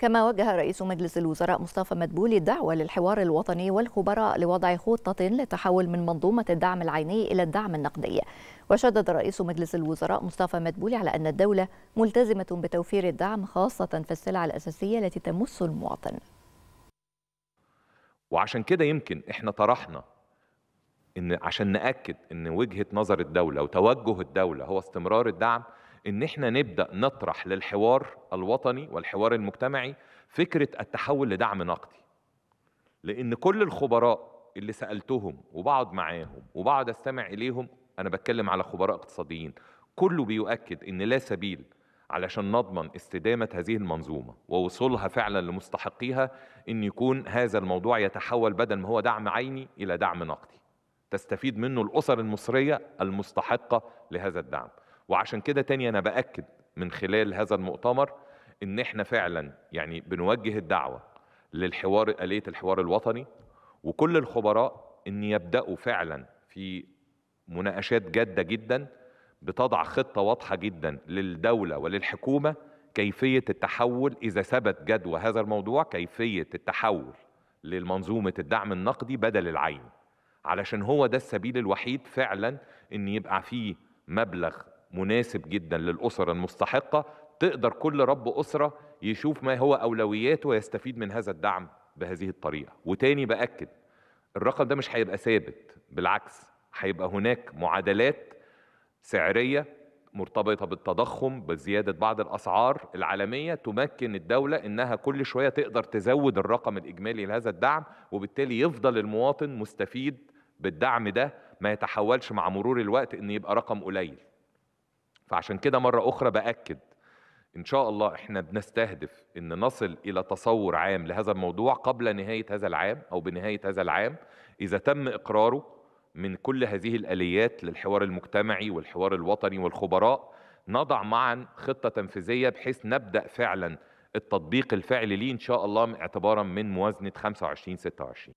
كما وجه رئيس مجلس الوزراء مصطفى مدبولي الدعوة للحوار الوطني والخبراء لوضع خطة للتحول من منظومة الدعم العيني إلى الدعم النقدي وشدد رئيس مجلس الوزراء مصطفى مدبولي على أن الدولة ملتزمة بتوفير الدعم خاصة في السلع الأساسية التي تمس المواطن وعشان كده يمكن احنا طرحنا ان عشان ناكد ان وجهه نظر الدوله وتوجه الدوله هو استمرار الدعم ان احنا نبدا نطرح للحوار الوطني والحوار المجتمعي فكره التحول لدعم نقدي لان كل الخبراء اللي سالتهم وبقعد معاهم وبقعد استمع اليهم انا بتكلم على خبراء اقتصاديين كله بيؤكد ان لا سبيل علشان نضمن استدامة هذه المنظومة ووصولها فعلا لمستحقيها أن يكون هذا الموضوع يتحول بدل ما هو دعم عيني إلى دعم نقدي تستفيد منه الأسر المصرية المستحقة لهذا الدعم وعشان كده تاني أنا بأكد من خلال هذا المؤتمر إن إحنا فعلا يعني بنوجه الدعوة للحوار آلية الحوار الوطني وكل الخبراء إن يبدأوا فعلا في مناقشات جادة جدا بتضع خطة واضحة جدا للدولة وللحكومة كيفية التحول إذا ثبت جدوى هذا الموضوع كيفية التحول للمنظومة الدعم النقدي بدل العين علشان هو ده السبيل الوحيد فعلا ان يبقى فيه مبلغ مناسب جدا للأسر المستحقة تقدر كل رب أسرة يشوف ما هو أولوياته ويستفيد من هذا الدعم بهذه الطريقة وتاني بأكد الرقم ده مش هيبقى ثابت بالعكس هيبقى هناك معادلات سعرية مرتبطة بالتضخم بزيادة بعض الأسعار العالمية تمكن الدولة إنها كل شوية تقدر تزود الرقم الإجمالي لهذا الدعم وبالتالي يفضل المواطن مستفيد بالدعم ده ما يتحولش مع مرور الوقت إن يبقى رقم قليل فعشان كده مرة أخرى بأكد إن شاء الله إحنا بنستهدف إن نصل إلى تصور عام لهذا الموضوع قبل نهاية هذا العام أو بنهاية هذا العام إذا تم إقراره من كل هذه الآليات للحوار المجتمعي والحوار الوطني والخبراء نضع معا خطة تنفيذية بحيث نبدأ فعلا التطبيق الفعلي ليه إن شاء الله اعتبارا من موازنة 25-26